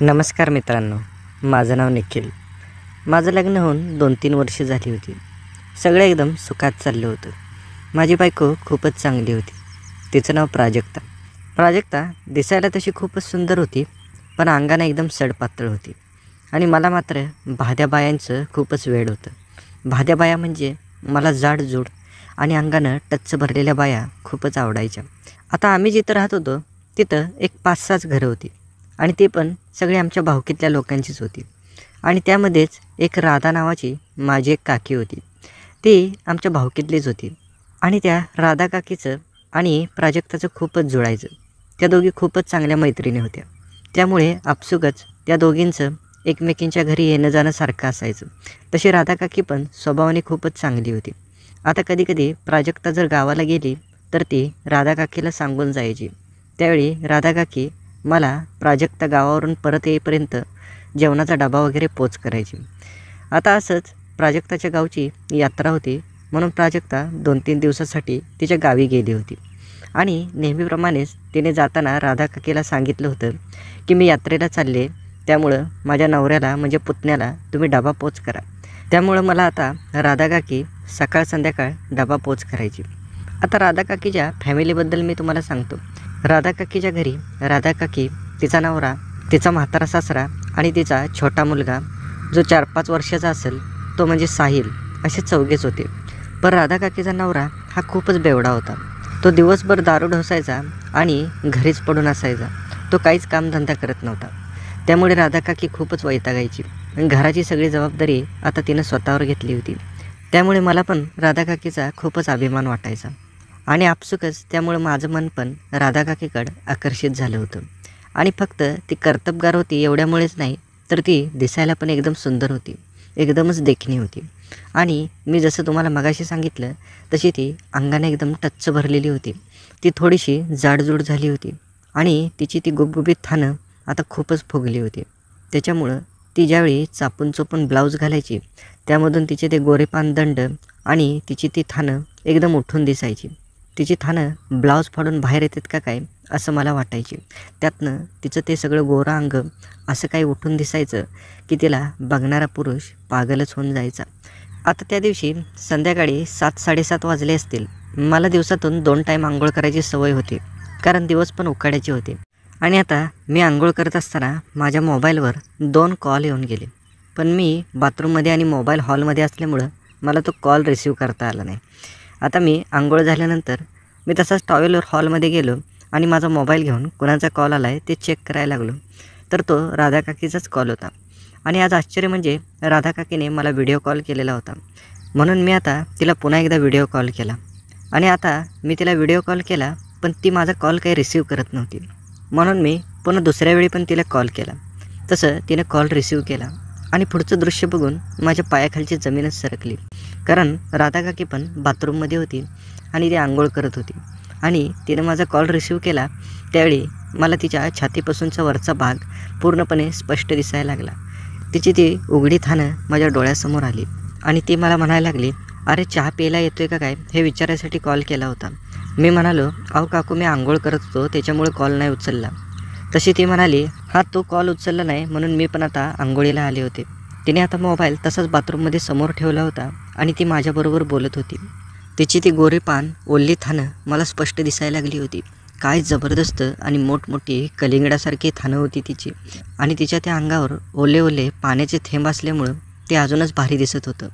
नमस्कार मित्रांनो माझं नाव निखिल माझं लग्न होऊन दोन तीन वर्षे झाली होती सगळं एकदम सुखात चाललं होतं माझी बायको खूपच चांगली होती तिचं नाव प्राजक्ता प्राजक्ता दिसायला तशी खूपच सुंदर होती पण अंगाने एकदम सडपातळ होती आणि मला मात्र भाद्या बायांचं खूपच वेळ होतं भाद्या बाया म्हणजे मला जाडजूड आणि अंगानं टच्च भरलेल्या बाया खूपच आवडायच्या आता आम्ही जिथं राहत होतो तिथं एक पाच सहाच घरं होती आणि ते पण सगळे आमच्या भाऊकीतल्या लोकांचीच होती आणि त्यामध्येच एक राधा नावाची माझी एक काकी होती ती आमच्या भाऊकीतलीच होती आणि त्या राधा काकीचं आणि प्राजक्ताचं खूपच जुळायचं त्या दोघी खूपच चांगल्या मैत्रिणी होत्या त्यामुळे आपसुकच त्या दोघींचं एकमेकींच्या घरी येणं जाणं सारखं असायचं तशी राधा काकी पण स्वभावाने खूपच चांगली होती आता कधीकधी प्राजक्ता जर गावाला गेली तर ती राधा काकीला सांगून जायची त्यावेळी राधा काकी मला प्राजक्ता गावावरून परत येईपर्यंत जेवणाचा डबा वगैरे पोच करायची आता असंच प्राजक्ताच्या गावची यात्रा होती म्हणून प्राजक्ता दोन तीन दिवसासाठी तिच्या गावी गेली होती आणि नेहमीप्रमाणेच तिने जाताना राधा काकीला सांगितलं होतं की मी यात्रेला चालले त्यामुळं माझ्या नवऱ्याला म्हणजे पुतण्याला तुम्ही डबा पोच करा त्यामुळं मला आता राधा काकी सकाळ संध्याकाळ डबा पोच करायची आता राधा काकीच्या फॅमिलीबद्दल मी तुम्हाला सांगतो राधा काकीच्या घरी राधा काकी तिचा नवरा तिचा म्हातारा सासरा आणि तिचा छोटा मुलगा जो चार पाच वर्षाचा असेल तो म्हणजे साहिल असे चौघेच होते पण राधा काकीचा नवरा हा खूपच बेवडा होता तो दिवसभर दारू ढोसायचा आणि घरीच पडून असायचा तो काहीच कामधंदा करत नव्हता त्यामुळे राधा काकी खूपच वैतागायची घराची सगळी जबाबदारी आता तिनं स्वतःवर घेतली होती त्यामुळे मला पण राधा काकीचा खूपच अभिमान वाटायचा आणि आपसुकच त्यामुळं माझं मन पण राधाकाकीकडं आकर्षित झालं होतं आणि फक्त ती कर्तबगार होती एवढ्यामुळेच नाही तर ती दिसायला पण एकदम सुंदर होती एकदमच देखणी होती आणि मी जसं तुम्हाला मगाशी सांगितलं तशी ती अंगाने एकदम टच्च भरलेली होती ती थोडीशी जाडजूड झाली होती आणि तिची ती गुबगुबीत थानं आता खूपच फुगली होती त्याच्यामुळं ती ज्यावेळी चापून चोपून ब्लाऊज घालायची त्यामधून तिचे ते गोरेपान दंड आणि तिची ती थानं एकदम उठून दिसायची तिची थानं ब्लाऊज फाडून बाहेर येतात का काय असं मला वाटायचे त्यातनं तिचं ते सगळं गोरा अंग असं काही उठून दिसायचं की तिला बघणारा पुरुष पागलच होऊन जायचा आता त्या दिवशी संध्याकाळी सात साडेसात वाजले असतील मला दिवसातून दोन टाईम आंघोळ करायची सवय होती कारण दिवस पण उकाडायचे होते आणि आता मी आंघोळ करत असताना माझ्या मोबाईलवर दोन कॉल येऊन गेले पण मी बाथरूममध्ये आणि मोबाईल हॉलमध्ये असल्यामुळं मला तो कॉल रिसीव करता आला नाही आता मी आंघोळ झाल्यानंतर मी तसाच टॉवेलवर हॉलमध्ये गेलो आणि माझा मोबाईल घेऊन कुणाचा कॉल आला आहे ते चेक करायला लागलो तर तो राधा काकीचाच कॉल होता आणि आज आश्चर्य म्हणजे राधा काकीने मला व्हिडिओ कॉल केलेला होता म्हणून मी आता तिला पुन्हा एकदा व्हिडिओ कॉल केला आणि आता मी तिला व्हिडिओ कॉल केला पण ती माझा कॉल काही रिसीव करत नव्हती म्हणून मी पुन्हा दुसऱ्या वेळी पण तिला कॉल केला तसं तिने कॉल रिसीव केला आणि पुढचं दृश्य बघून माझ्या पायाखालची जमीनच सरकली कारण राधा काकी पण बाथरूममध्ये होती आणि ती आंघोळ करत होती आणि तिने माझा कॉल रिसीव केला त्यावेळी मला तिच्या छातीपासूनचा वरचा भाग पूर्णपणे स्पष्ट दिसायला लागला तिची ती उघडी थानं माझ्या डोळ्यासमोर आली आणि ती मला म्हणायला लागली अरे चहा प्यायला येतोय का काय हे विचारायसाठी कॉल केला होता मी म्हणालो अहो काकू मी आंघोळ करत होतो त्याच्यामुळे कॉल नाही उचलला तशी ती म्हणाली हा तो कॉल उचलला नाही म्हणून मी पण आता आंघोळीला आले होते तिने आता मोबाईल तसाच बाथरूममध्ये समोर ठेवला होता आणि ती माझ्याबरोबर बोलत होती तिची ती गोरे पान ओल्ली थानं मला स्पष्ट दिसायला लागली होती काय जबरदस्त आणि मोठमोठी कलिंगडासारखी थानं होती तिची आणि तिच्या त्या अंगावर ओले ओले पाण्याचे थेंब असल्यामुळं ते अजूनच भारी दिसत होतं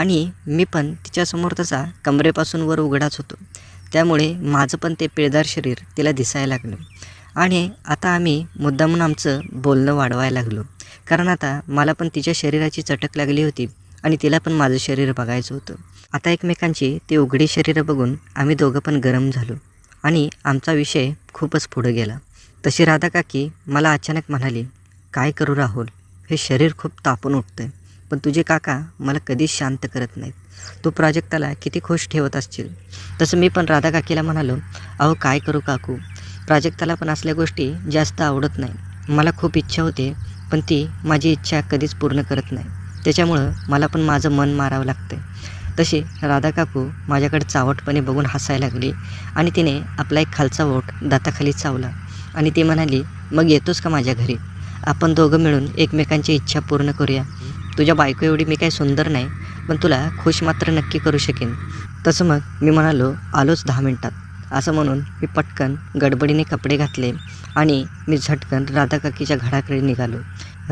आणि मी पण तिच्यासमोर तसा कमरेपासून वर उघडाच होतो त्यामुळे माझं पण ते पिळदार शरीर तिला दिसायला लागलं आणि आता आम्ही मुद्दामून आमचं बोलणं वाढवायला लागलो कारण आता मला पण तिच्या शरीराची चटक लागली होती आणि तिला पण माझं शरीर बघायचं होतं आता एकमेकांची ती उघडी शरीरं बघून आम्ही दोघं पण गरम झालो आणि आमचा विषय खूपच पुढं गेला तशी राधा काकी मला अचानक म्हणाली काय करू राहुल हे शरीर खूप तापून उठतं पण तुझे काका मला कधीच शांत करत नाहीत तू प्राजक्ताला किती खुश ठेवत असशील तसं मी पण राधा काकीला म्हणालो अहो काय करू काकू प्राजक्ताला पण असल्या गोष्टी जास्त आवडत नाही मला खूप इच्छा होते पण ती माझी इच्छा कधीच पूर्ण करत नाही त्याच्यामुळं मला पण माझं मन मारावं लागतं तसे राधा काकू माझ्याकडे चावटपणे बघून हसायला लागली आणि तिने आपला एक खालचा ओठ दाताखाली चावला आणि ती म्हणाली मग येतोस का माझ्या घरी आपण दोघं मिळून एकमेकांची इच्छा पूर्ण करूया तुझ्या बायको एवढी मी काही सुंदर नाही पण तुला खुश मात्र नक्की करू शकेन तसं मग मी म्हणालो आलोच दहा मिनटात असं म्हणून मी पटकन गडबडीने कपडे घातले आणि मी झटकन राधाकाकीच्या घराकडे निघालो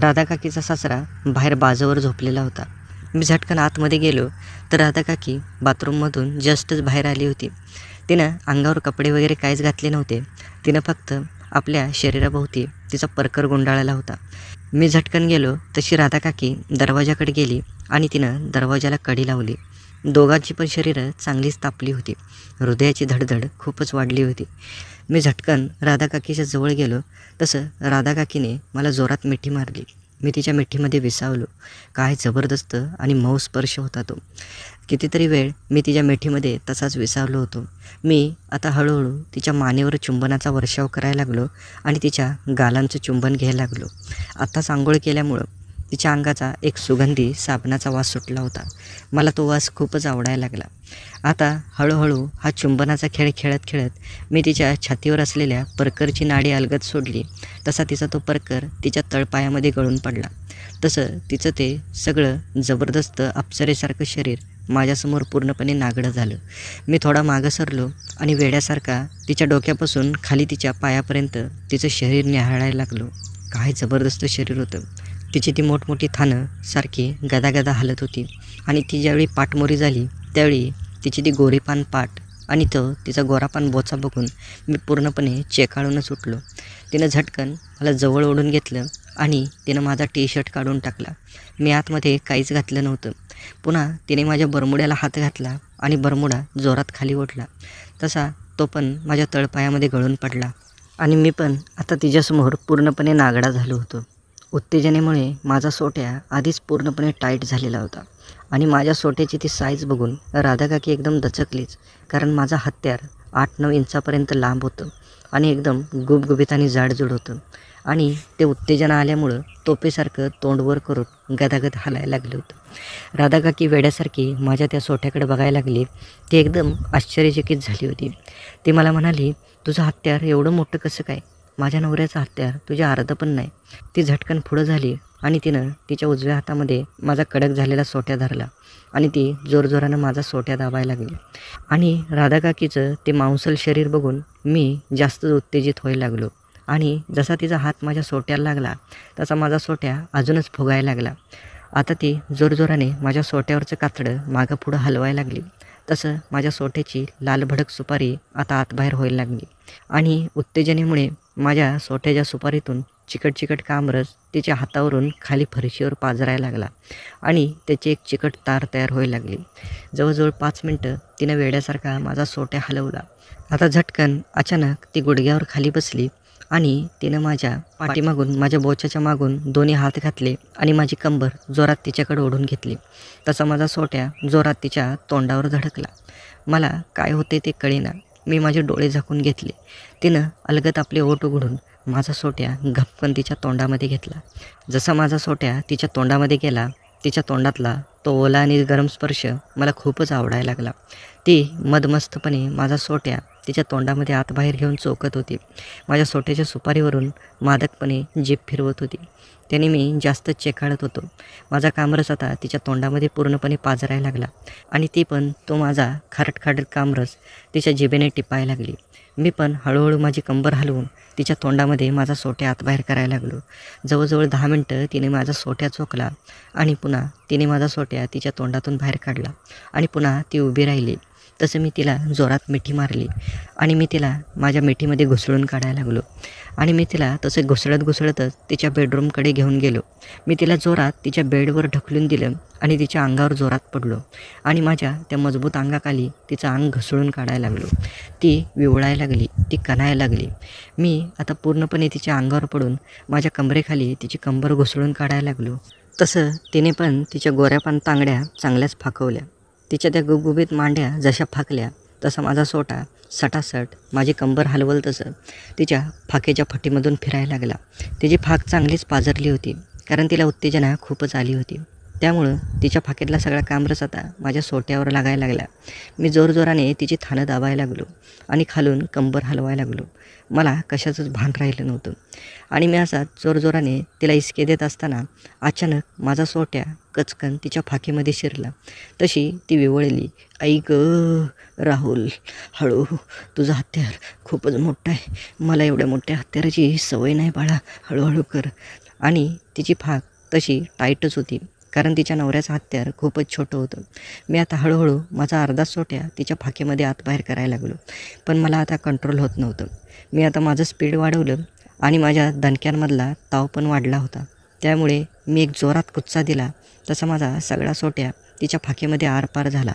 राधाकाकीचा सासरा बाहेर बाजूवर झोपलेला होता मी झटकन आतमध्ये गेलो तर राधाकाकी बाथरूममधून जस्टच बाहेर आली होती तिनं अंगावर कपडे वगैरे काहीच घातले नव्हते तिनं फक्त आपल्या शरीराभोवती तिचा परकर गुंडाळला होता मी झटकन गेलो तशी राधाकाकी दरवाजाकडे गेली आणि तिनं दरवाजाला कडी लावली दोघांची पण शरीरं चांगलीच तापली होती हृदयाची धडधड खूपच वाढली होती मी झटकन राधाकाकीच्या जवळ गेलो तसं राधाकाकीने मला जोरात मिठी मारली मी तिच्या मिठीमध्ये विसावलो काय जबरदस्त आणि मऊ स्पर्श होता तो कितीतरी वेळ मी तिच्या मिठीमध्ये तसाच विसावलो होतो मी आता हळूहळू तिच्या मानेवर चुंबनाचा वर्षाव करायला लागलो आणि तिच्या गालांचं चुंबन घ्यायला लागलो आत्ताच आंघोळ केल्यामुळं तिच्या अंगाचा एक सुगंधी साबणाचा वास सुटला होता मला तो वास खूपच आवडायला लागला आता हळूहळू हा चुंबनाचा खेळ खेळत खेळत मी तिच्या छातीवर असलेल्या परकरची नाडी अलगत सोडली तसा तिचा तो परकर तिच्या तळपायामध्ये गळून पडला तसं तिचं ते सगळं जबरदस्त अप्सरेसारखं शरीर माझ्यासमोर पूर्णपणे नागडं झालं मी थोडा मागं सरलो आणि वेड्यासारखा तिच्या डोक्यापासून खाली तिच्या पायापर्यंत तिचं शरीर निहाळायला लागलो काय जबरदस्त शरीर होतं तिची ती मोठमोठी थानं सारखी गदागदा हलत होती आणि ती ज्यावेळी पाठमोरी झाली त्यावेळी तिची ती गोरीपान पाठ आणि तो तिचा गोरापान बोचा बघून मी पूर्णपणे चेकाळूनच उठलो तिनं झटकन मला जवळ ओढून घेतलं आणि तिनं माझा टी शर्ट काढून टाकला मी आतमध्ये काहीच घातलं नव्हतं पुन्हा तिने माझ्या बरमुड्याला हात घातला आणि बरमुडा जोरात खाली ओढला तसा तो पण माझ्या तळपायामध्ये गळून पडला आणि मी पण आता तिच्यासमोर पूर्णपणे नागडा झालो होतो उत्तेजनेमुळे माझा सोट्या आधीच पूर्णपणे टाईट झालेला होता आणि माझ्या सोट्याची ती साईज बघून राधाकाकी एकदम दचकलीच कारण माझा हत्यार आठ नऊ इंचापर्यंत लांब होतं आणि एकदम गुबगुबीत आणि जाडजूड होतं आणि ते उत्तेजन आल्यामुळं तोपेसारखं तोंडवर करून गदागद हलायला लागलं होतं राधाकाकी वेड्यासारखी माझ्या त्या सोट्याकडे बघायला लागली ती एकदम आश्चर्यचकित झाली होती ती मला म्हणाली तुझं हत्यार एवढं मोठं कसं काय माझ्या नवऱ्याचा हत्यार तुझ्या अर्ध पण नाही ती झटकन पुढं झाली आणि तिनं तिच्या उजव्या हातामध्ये माझा कडक झालेला सोट्या धरला आणि ती जोरजोरानं माझा सोट्या दाबायला लागली आणि राधाकाकीचं ते मांसल शरीर बघून मी जास्त उत्तेजित व्हायला लागलो आणि जसा तिचा हात माझ्या सोट्याला लागला तसा माझा सोट्या अजूनच फुगायला लागला आता ती जोरजोराने माझ्या सोट्यावरचं कातडं मागं पुढं हलवायला लागली तसं माझ्या सोट्याची लालभडक सुपारी आता आतबाहेर व्हायला लागली आणि उत्तेजनेमुळे माझ्या सोट्याच्या सुपारीतून चिकट चिकट कामरस तिच्या हातावरून खाली फरशीवर पाजरायला लागला आणि त्याची एक चिकट तार तयार होऊ लागली जवळजवळ पाच मिनटं तिनं वेड्यासारखा माझा सोट्या हलवला आता झटकन अचानक ती गुडघ्यावर खाली बसली आणि तिनं माझ्या पाठीमागून माझ्या बोचाच्या मागून दोन्ही हात घातले आणि माझी कंबर जोरात तिच्याकडे ओढून घेतली तसा माझा सोट्या जोरात तिच्या तोंडावर धडकला मला काय होते ते कळेना मी माझे डोळे झाकून घेतले तिनं अलगत आपले ओट उघडून माझा सोट्या घपकन तिच्या तोंडामध्ये घेतला जसा माझा सोट्या तिच्या तोंडामध्ये गेला तिच्या तोंडातला तो ओला आणि गरम स्पर्श मला खूपच आवडायला लागला ती मदमस्तपणे माझा सोट्या तिच्या तोंडामध्ये आतबाहेर घेऊन चोकत होती माझ्या सोट्याच्या सुपारीवरून मादकपणे जीप फिरवत होती त्याने मी जास्त चेकाळत होतो माझा कामरस आता तिच्या तोंडामध्ये पूर्णपणे पाजरायला लागला आणि ती पण तो माझा खारटखारट कामरस तिच्या जिबेने टिपायला लागली मी पण हळूहळू माझी कंबर हलवून तिच्या तोंडामध्ये माझा सोट्या आतबाहेर करायला लागलो जवळजवळ दहा मिनटं तिने माझा सोट्या चोकला आणि पुन्हा तिने माझा सोट्या तिच्या तोंडातून बाहेर काढला आणि पुन्हा ती उभी राहिली तसं मी तिला जोरात मिठी मारली आणि मी तिला माझ्या मिठीमध्ये घुसळून काढायला लागलो आणि मी तिला तसे घुसळत घुसळतच तिच्या बेडरूमकडे घेऊन गेलो मी तिला जोरात तिच्या बेडवर ढकलून दिलं आणि तिच्या अंगावर जोरात पडलो आणि माझ्या त्या मजबूत अंगाखाली तिचं अंग घसळून काढायला लागलो ती विवळायला लागली ती कणायला लागली मी आता पूर्णपणे तिच्या अंगावर पडून माझ्या कमरेखाली तिची कंबर घुसळून काढायला लागलो तसं तिने पण तिच्या गोऱ्यापान तांगड्या चांगल्याच फाकवल्या तिच्या त्या गुबगुबीत मांड्या जशा फाकल्या तसा माझा सोटा सटासट माझी कंबर हलवल तसं तिच्या फाकेच्या फटीमधून फिरायला लागला तिची फाक चांगलीच पाजरली होती कारण तिला उत्तेजना खूपच आली होती त्यामुळं तिच्या फाकेतला सगळा कामरस आता माझ्या सोट्यावर लागायला लागला मी जोरजोराने तिची थानं दाबायला लागलो आणि खालून कंबर हलवायला लागलो मला कशाचंच भान राहिलं नव्हतं आणि मी असा जोरजोराने तिला इसके देत असताना अचानक माझा सोट्या कचकन तिच्या फाकीमध्ये शिरला तशी ती विवळली ऐक राहुल हळू तुझा हत्यार खूपच मोठा आहे मला एवढ्या मोठ्या हत्याराची सवय नाही बाळा हळूहळू कर आणि तिची फाक तशी टाईटच होती कारण तिच्या नवऱ्याचं हत्यार खूपच छोटं होतं मी आता हळूहळू माझा अर्धा सोट्या तिच्या फाकेमध्ये आतबाहेर करायला लागलो पण मला आता कंट्रोल होत नव्हतं मी आता माझं स्पीड वाढवलं आणि माझ्या दणक्यांमधला ताव पण वाढला होता त्यामुळे मी एक जोरात कुच्चा दिला तसा माझा सगळा सोट्या तिच्या फाकेमध्ये आरपार झाला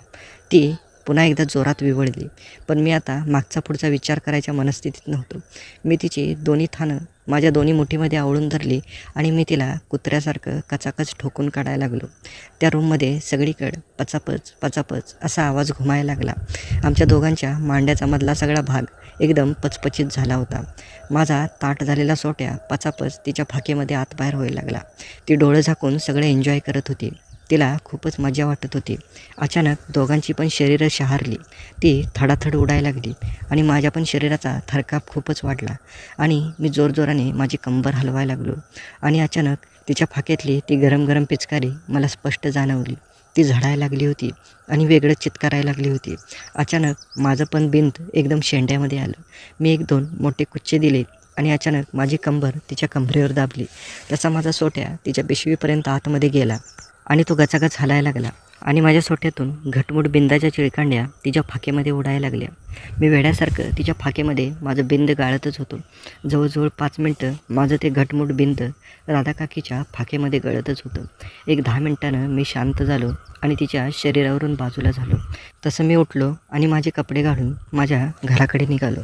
ती पुन्हा एकदा जोरात विवळली पण मी आता मागचा पुढचा विचार करायच्या मनस्थितीत नव्हतो मी तिची दोन्ही थानं माझ्या दोन्ही मुठीमध्ये आवळून धरली आणि मी तिला कुत्र्यासारखं कचाकच ठोकून काढायला लागलो त्या रूममध्ये सगळीकडं पचापच पचापच असा आवाज घुमायला लागला आमच्या दोघांच्या मांड्याचा मधला सगळा भाग एकदम पचपचित झाला होता माझा ताट झालेला सोट्या पचापच तिच्या फाकेमध्ये आतबाहेर व्हायला लागला ती डोळे झाकून सगळे एन्जॉय करत होती तिला खूपच मजा वाटत होती अचानक दोघांची पण शरीरं शहारली ती थडाथड उडायला लागली आणि माझ्या पण शरीराचा थरकाप खूपच वाढला आणि मी जोरजोराने माझी कंबर हलवायला लागलो आणि अचानक तिच्या फाक्यातली ती गरम गरम पिचकारी मला स्पष्ट जाणवली ती झडायला लागली होती आणि वेगळं चित्कारायला लागली होती अचानक माझं पण बिंत एकदम शेंड्यामध्ये आलं मी एक दोन मोठे कुच्चे दिले आणि अचानक माझी कंबर तिच्या कंबरेवर दाबली तसा माझा सोट्या तिच्या पिशवीपर्यंत आतमध्ये गेला आणि तो गचागच हलायला लागला आणि माझ्या सोट्यातून घटमूट बिंदाच्या चिळकांड्या तिच्या फाकेमध्ये उडायला लागल्या मी वेड्यासारखं तिच्या फाकेमध्ये माझं बिंद गाळतच होतो जवळजवळ पाच मिनटं माझं ते घटमूट बिंद राधाकाकीच्या फाकेमध्ये गळतच होतं एक दहा मिनटानं मी शांत झालो आणि तिच्या शरीरावरून बाजूला झालो तसं मी उठलो आणि माझे कपडे घालून माझ्या घराकडे निघालो